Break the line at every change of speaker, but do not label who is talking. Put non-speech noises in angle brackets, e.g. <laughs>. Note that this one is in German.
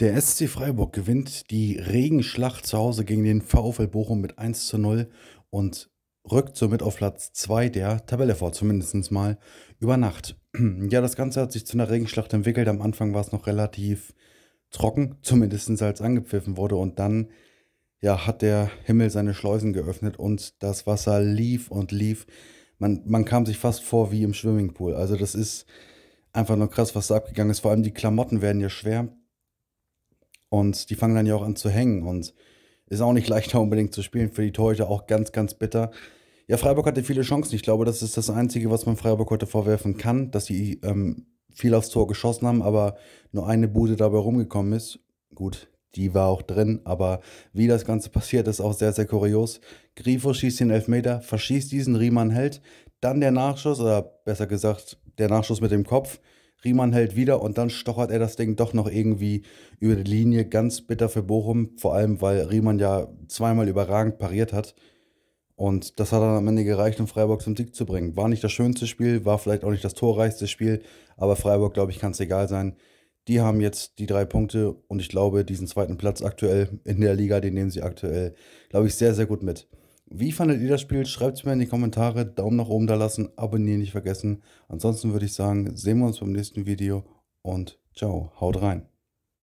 Der SC Freiburg gewinnt die Regenschlacht zu Hause gegen den VfL Bochum mit 1 zu 0 und rückt somit auf Platz 2 der Tabelle vor, zumindest mal über Nacht. <clears throat> Ja, das Ganze hat sich zu einer Regenschlacht entwickelt. Am Anfang war es noch relativ trocken, zumindest als angepfiffen wurde. Und dann ja, hat der Himmel seine Schleusen geöffnet und das Wasser lief und lief. Man, man kam sich fast vor wie im Swimmingpool. Also das ist einfach nur krass, was da abgegangen ist. Vor allem die Klamotten werden ja schwer und die fangen dann ja auch an zu hängen. Und ist auch nicht leichter <laughs> unbedingt zu spielen. Für die Torhüter auch ganz, ganz bitter. Ja, Freiburg hatte viele Chancen. Ich glaube, das ist das Einzige, was man Freiburg heute vorwerfen kann, dass sie ähm, viel aufs Tor geschossen haben, aber nur eine Bude dabei rumgekommen ist. Gut, die war auch drin, aber wie das Ganze <laughs> passiert, ist auch sehr, sehr kurios. Grifo schießt den Elfmeter, verschießt diesen, Riemann hält, dann der Nachschuss, oder besser gesagt, der Nachschuss mit dem Kopf. Riemann hält wieder und dann stochert er das Ding doch noch irgendwie über die Linie. Ganz bitter für Bochum, vor allem weil Riemann ja zweimal überragend pariert hat. Und das hat dann am Ende gereicht, um Freiburg zum Sieg zu bringen. War nicht das schönste Spiel, war vielleicht auch nicht das torreichste Spiel, aber Freiburg, glaube ich, kann es egal sein. Die haben jetzt die drei Punkte und ich glaube, diesen zweiten Platz aktuell in der Liga, den nehmen sie aktuell, glaube ich, sehr, sehr gut mit. Wie fandet ihr das Spiel? Schreibt es mir in die Kommentare, Daumen nach oben da lassen, abonnieren nicht vergessen. Ansonsten würde ich sagen, sehen wir uns beim nächsten Video und ciao, haut rein.